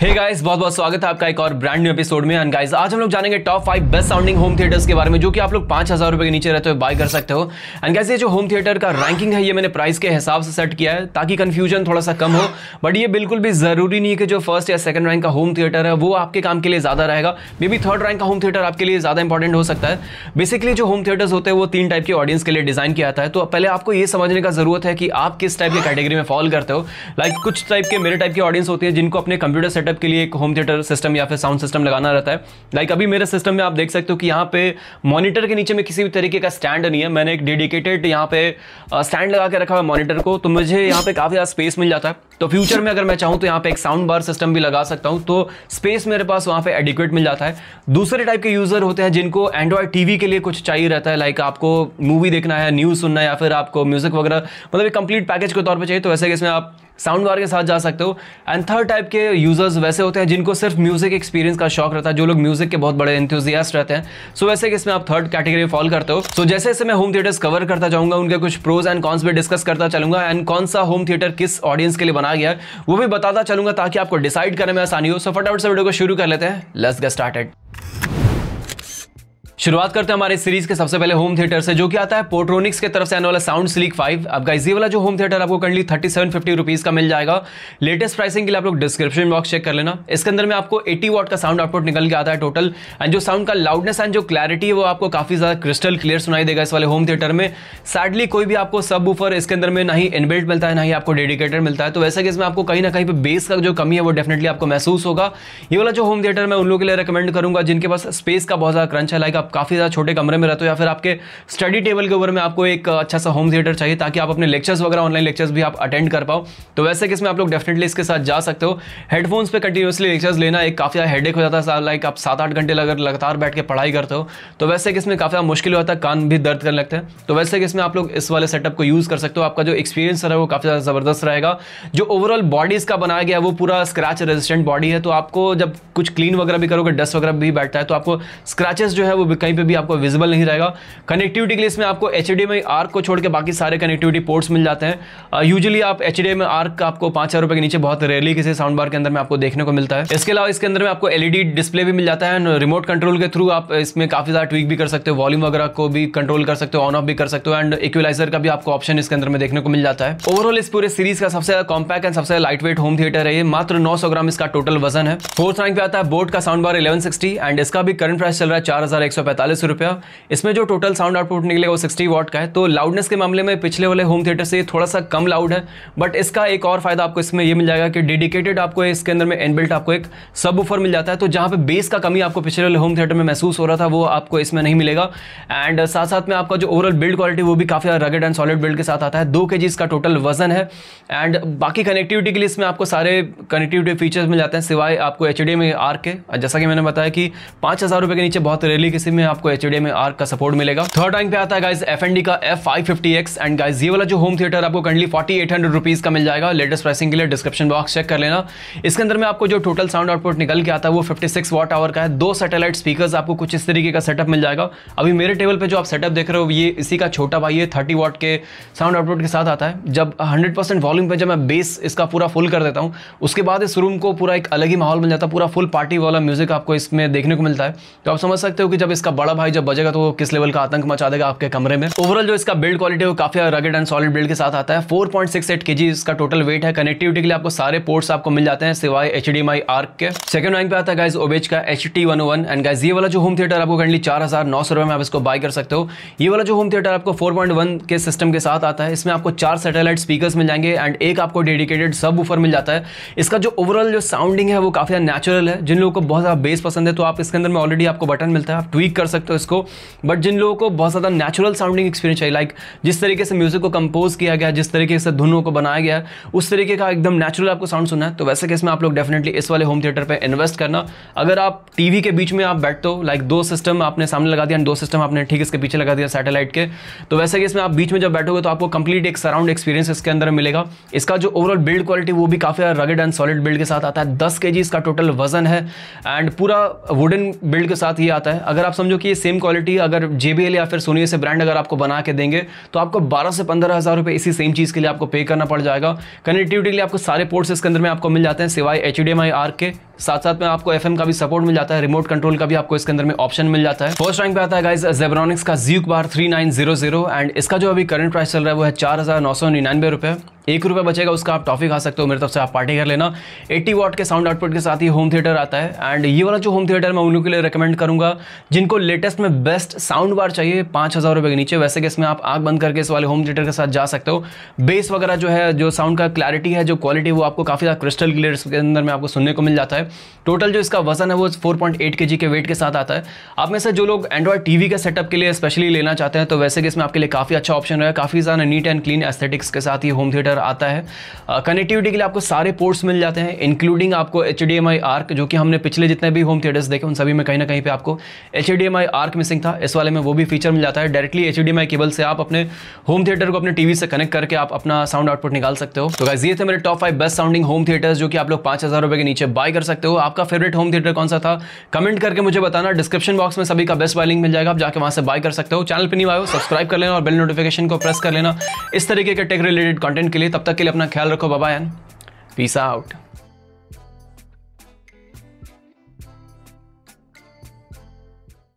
hey guys बहुत बहुत स्वागत है आपका एक और ब्रांड न्यू एपिसोड में एंड गाइस आज हम लोग जानेंगे top five best sounding home theatres के बारे में जो कि आप लोग पांच हजार रुपए के नीचे रहते हुए बाय कर सकते हो एंड गाइस ये जो होम थिएटर का रैंकिंग है ये मैंने प्राइस के हिसाब से सेट किया है ताकि कन्फ्यूजन थोड़ा सा कम हो बट ये बिल्कुल भी जरूरी नहीं है कि जो फर्स्ट या सेकंड रैंक का होम थिएटर है वो आपके काम के लिए ज्यादा रहेगा मे बी थर्ड रैंक का होम थिएटर आपके लिए ज्यादा इंपॉर्टेंट हो सकता है बेसिकली जो होम थिएटर्स होते हैं वो तीन टाइप के ऑडियंस के लिए डिजाइन किया जाता है तो पहले आपको ये समझने का जरूरत है कि आप किस टाइप की कैटेगरी में फॉल करते हो लाइक कुछ टाइप के मेरे टाइप की ऑडियंस होती है जिनको अपने कंप्यूटर सेटअप सेटअप के लिए एक होम थिएटर सिस्टम या फिर साउंड सिस्टम लगाना रहता है लाइक अभी मेरे सिस्टम में आप देख सकते हो कि यहाँ पे मॉनिटर के नीचे में किसी भी तरीके का स्टैंड नहीं है मैंने एक डेडिकेटेड यहाँ पे स्टैंड लगा के रखा हुआ मॉनिटर को तो मुझे यहाँ पे काफ़ी ज़्यादा स्पेस मिल जाता है तो फ्यूचर में अगर मैं चाहूँ तो यहाँ पे एक साउंड बार सिस्टम भी लगा सकता हूँ तो स्पेस मेरे पास वहाँ पे एडिक्वेट मिल जाता है दूसरे टाइप के यूज़र होते हैं जिनको एंड्रॉयड टीवी के लिए कुछ चाहिए रहता है लाइक आपको मूवी देखना है न्यूज़ सुनना है या फिर आपको म्यूज़िक वगैरह मतलब एक कंप्लीट पैकेज के तौर पर चाहिए तो वैसे कि इसमें आप साउंड बार के साथ जा सकते हो एंड थर्ड टाइप के यूज़र्स वैसे होते हैं जिनको सिर्फ म्यूज़िक एक्सपीरियंस का शौक रहता है जो लोग म्यूज़िक के बहुत बड़े इंथ्यूजिया रहते हैं सो so, वैसे इसमें आप थर्ड कैटेगरी फॉलो फॉल करते हो सो so, जैसे जैसे मैं होम थिएटर्स कवर करता जाऊंगा उनके कुछ प्रोज एंड कॉन्स भी डिस्कस करता चलूंगा एंड कौन सा होम थिएटर किस ऑडियंस के लिए बनाया गया वो भी बताता चलूंगा ताकि आपको डिसाइड करने में आसानी हो सो so, फटाफट से वीडियो को शुरू कर लेते हैं लेस गेट स्टार्टेड शुरुआत करते हैं हमारे सीरीज के सबसे पहले होम थिएटर से जो कि आता है पोट्रोनिक्स के तरफ से आने वाला साउंड स्लीक फाइव अब गाइज ये वाला जो होम थिएटर आपको currently thirty seven fifty rupees का मिल जाएगा लेटेस्ट प्राइसिंग के लिए आप लोग डिस्क्रिप्शन बॉक्स चेक कर लेना इसके अंदर में आपको एटी वॉट का साउंड आउटपुट निकल के आता है टोटल एंड जो साउंड का लाउडनेस एंड जो क्लैरिटी है वो आपको काफ़ी ज़्यादा क्रिस्टल क्लियर सुनाई देगा इस वाले होम थिएटर में सैडली कोई भी आपको सब ऊपर इसके अंदर में ना ही इनबिल्ट मिलता है ना ही आपको डेडिकेटेड मिलता है तो वैसे कि इसमें आपको कहीं ना कहीं पर बेस का जो कमी है वो डेफिनेटली आपको महसूस होगा ये वाला जो होम थिएटर मैं उन लोगों के लिए रिकमेंड करूँगा जिनके पास स्पेस का बहुत ज़्यादा क्रंच है लाइक आप काफ़ी ज़्यादा छोटे कमरे में रहते हो या फिर आपके स्टडी टेबल के ऊपर में आपको एक अच्छा सा होम थिएटर चाहिए ताकि आप अपने लेक्चर्स वगैरह ऑनलाइन लेक्चर्स भी आप अटेंड कर पाओ तो वैसे कि इसमें आप लोग डेफिनेटली इसके साथ जा सकते हो हेडफोन्स पर कंटिन्यूसली लेक्चर्स लेना एक काफ़ी हेड हो जाता है लाइक आप सात आठ घंटे अगर लगातार बैठ के पढ़ाई करते हो तो वैसे इसमें काफ़ी मुश्किल होता है कान भी दर्द करने लगते हैं तो वैसे इसमें आप लोग इस वाले सेटअप को यूज़ कर सकते हो आपका जो एक्सपीरियंस रहा है वो काफ़ी ज़्यादा ज़बरदस्त रहेगा जो ओवरऑल बॉडीज का बनाया गया वो पूरा स्क्रैच रेजिस्टेंट बॉडी है तो आपको जब कुछ क्लीन वगैरह भी करोगे डस्ट वगैरह भी बैठता है तो आपको स्क्रैचेस जो है वो कहीं पे भी आपको विजिबल नहीं रहेगा कनेक्टिविटी के लिए इसमें आपको एच डी आर्क को छोड़ के बाकी सारे कनेक्टिविटी पोर्ट्स मिल जाते हैं यूजली आप एच डी आर का आपको पाँच हज़ार रुपये के नीचे बहुत रेयरली किसी साउंड बार के अंदर में आपको देखने को मिलता है इसके अलावा इसके अंदर में आपको एलईडी डिस्प्ले e भी मिल जाता है रिमोट कंट्रोल के थ्रू आप इसमें काफ़ी ज़्यादा ट्विक भी कर सकते हो वॉल्यूम वगैरह को भी कंट्रोल कर सकते हो ऑन ऑफ भी कर सकते हो एंड इक्वलाइजर का भी आपको ऑप्शन इसके अंदर में देखने को मिल जाता है ओवरऑल इस पूरे सीरीज का सबसे ज्यादा कॉम्पैक्ट एंड सबसे लाइट वेट होम थिएटर है ये मात्र 900 ग्राम इसका टोटल वजन है फोर्थ रैंक पे आता है बोट का साउंड बार 1160 एंड इसका भी करंट प्राइस चल रहा है चार पैंतालीस रुपया इसमें जो टोटल साउंड आउटपुट निकलेगा वो सिक्सटी वॉट का है तो लाउडनेस के मामले में पिछले वाले होम थिएटर से थोड़ा सा कम लाउड है बट इसका एक और फायदा आपको इसमें ये मिल जाएगा कि डेडिकेटेड आपको इसके अंदर में एनबिल्ट आपको एक सब मिल जाता है तो जहाँ पर बेस का कमी आपको पिछले वाले होम थिएटर में महसूस हो रहा था वो आपको इसमें नहीं मिलेगा एंड साथ साथ में आपका जो ओवरऑल बिल्ड क्वालिटी वो भी काफ़ी रगेड एंड सॉलिड बिल्ड के साथ आता है दो के इसका टोटल वजन है एंड बाकी कनेक्टिविटी के लिए इसमें आपको सारे कनेक्टिविटी फीचर्स मिल जाते हैं सिवाय आपको एच डी में आर के जैसा कि मैंने बताया कि पाँच हज़ार रुपये के नीचे बहुत रेली किसी करेंसी में आपको एच डी आर का सपोर्ट मिलेगा थर्ड रैंक पे आता है गाइज एफ का F five fifty X and guys ये वाला जो होम थिएटर आपको currently forty eight hundred rupees का मिल जाएगा लेटेस्ट प्राइसिंग के लिए डिस्क्रिप्शन बॉक्स चेक कर लेना इसके अंदर में आपको जो टोटल साउंड आउटपुट निकल के आता है वो फिफ्टी सिक्स वॉट आवर का है दो सैटेलाइट स्पीकर आपको कुछ इस तरीके का सेटअप मिल जाएगा अभी मेरे टेबल पर जो आप सेटअप देख रहे हो ये इसी का छोटा भाई है थर्टी वॉट के साउंड आउटपुट के साथ आता है जब हंड्रेड वॉल्यूम पर जब मैं बेस इसका पूरा फुल कर देता हूँ उसके बाद इस रूम को पूरा एक अलग ही माहौल मिल जाता है पूरा फुल पार्टी वाला म्यूजिक आपको इसमें देखने को मिलता है तो आप समझ सकते हो कि जब इसका बड़ा भाई जब बजेगा तो किस लेवल का आतंक मचा देगा आपके कमरे में ओवरऑल जो इसका बिल्ड क्वालिटी वो काफी रगेड एंड सॉलिड बिल्ड के साथ आता है फोर पॉइंट इसका टोटल वेट है कनेक्टिविटी के लिए आपको सारे पोर्ट्स आपको मिल जाते हैं सिवाय एच डी माई आर्क के सेकंड रैंक पे आता है गाइज ओबेज का H T one one and guys ये वाला जो होम थिएटर आपको करंटली चार हजार नौ सौ रुपए में आप इसको बाय कर सकते हो ये वाला जो होम थिएटर आपको फोर पॉइंट वन के सिस्टम के साथ आता है इसमें आपको चार सेटेलाइट स्पीकर मिल जाएंगे एंड एक आपको डेडिकेटेड सब ऊपर मिल जाता है इसका जो ओवरऑल जो साउंडिंग है वो काफी नेचुरल है जिन लोगों को बहुत ज़्यादा बेस पसंद है तो आप इसके अंदर में ऑलरेडी आपको बटन मिलता है आप ट्वीक ठीक कर सकते हो इसको बट जिन लोगों को बहुत ज़्यादा नेचुरल साउंडिंग एक्सपीरियंस चाहिए लाइक जिस तरीके से म्यूज़िक को कंपोज किया गया जिस तरीके से धुनों को बनाया गया उस तरीके का एकदम नेचुरल आपको साउंड सुना है तो वैसे केस में आप लोग डेफिनेटली इस वाले होम थिएटर पर इन्वेस्ट करना अगर आप टीवी के बीच में आप बैठते हो लाइक दो सिस्टम आपने सामने लगा दिया दो सिस्टम आपने ठीक इसके पीछे लगा दिया सैटेलाइट के तो वैसे केस में आप बीच में जब बैठोगे तो आपको कंप्लीट एक सराउंड एक्सपीरियंस इसके अंदर मिलेगा इसका जो ओवरऑल बिल्ड क्वालिटी वो भी काफ़ी रगेड एंड सॉलिड बिल्ड के साथ आता है दस के इसका टोटल वजन है एंड पूरा वुडन बिल्ड के साथ ही आता है अगर आप समझो कि ये सेम क्वालिटी अगर जे या फिर सोनी से ब्रांड अगर आपको बना के देंगे तो आपको बारह से पंद्रह हज़ार रुपये इसी सेम चीज़ के लिए आपको पे करना पड़ जाएगा कनेक्टिविटी के लिए आपको सारे पोर्ट्स इसके अंदर में आपको मिल जाते हैं सिवाय एच डी के साथ साथ में आपको एफ का भी सपोर्ट मिल जाता है रिमोट कंट्रोल का भी आपको इसके अंदर में ऑप्शन मिल जाता है फर्स्ट रैंक पे आता है गाइज जेब्रॉनिक्स का जीक bar three nine zero zero and इसका जो अभी करंट प्राइस चल रहा है वो है चार हज़ार नौ सौ निन्यानवे रुपए एक रुपया बचेगा उसका आप टॉफी खा सकते हो मेरे तरफ से आप पार्टी कर लेना 80 वॉट के साउंड आउटपुट के साथ ही होम थिएटर आता है एंड ये वाला जो होम थिएटर मैं उनके लिए रिकमेंड करूँगा जिनको लेटेस्ट में बेस्ट साउंड बार चाहिए पाँच हज़ार रुपये के नीचे वैसे कि इसमें आप आग बंद करके इस वाले होम थिएटर के साथ जा सकते हो बेस वगैरह जो है जो साउंड का क्लैरिटी है जो क्वालिटी वो आपको काफ़ी ज़्यादा क्रिस्टल क्लियर इसके अंदर में आपको सुनने को मिल जाता है टोटल जो इसका वजन है वो फोर पॉइंट के वेट के साथ आता है आप में से जो लोग एंड्रॉयड टी के सेटअप के लिए स्पेशली लेना चाहते हैं तो वैसे कि इसमें आपके लिए काफ़ी अच्छा ऑप्शन है काफ़ी ज़्यादा नीट एंड क्लीन एस्थेटिक्स के साथ ही होम थिएटर आता है कनेक्टिविटी के लिए आपको सारे पोर्ट्स मिल जाते हैं इंक्लूडिंग आपको H D M I ARC जो कि हमने पिछले जितने भी होम थिएटर्स देखे उन सभी में कहीं ना कहीं पर आपको H D M I ARC missing था इस वाले में वो भी फीचर मिल जाता है directly H D M I cable से आप अपने होम थिएटर को अपने टीवी से कनेक्ट करके आप अपना साउंड आउटपुट निकाल सकते हो तो गाइज ये थे मेरे top five best sounding home theatres जो कि आप लोग पांच हज़ार रुपए के नीचे बाय कर सकते हो आपका फेवरेट होम थिएटर कौन सा था कमेंट करके मुझे बताना डिस्क्रिप्शन बॉक्स में सभी का बेस्ट बाय लिंक मिल जाएगा आप जाके वहां से बाय कर सकते हो चैनल पर नहीं आयो सब्सक्राइब कर लेना और बेल नोटिफिकेशन को प्रेस कर लेना इस तरीके के टेक रिलेटेड कंटेंट के लिए तब तक के लिए अपना ख्याल रखो बाबा एन पीस आउट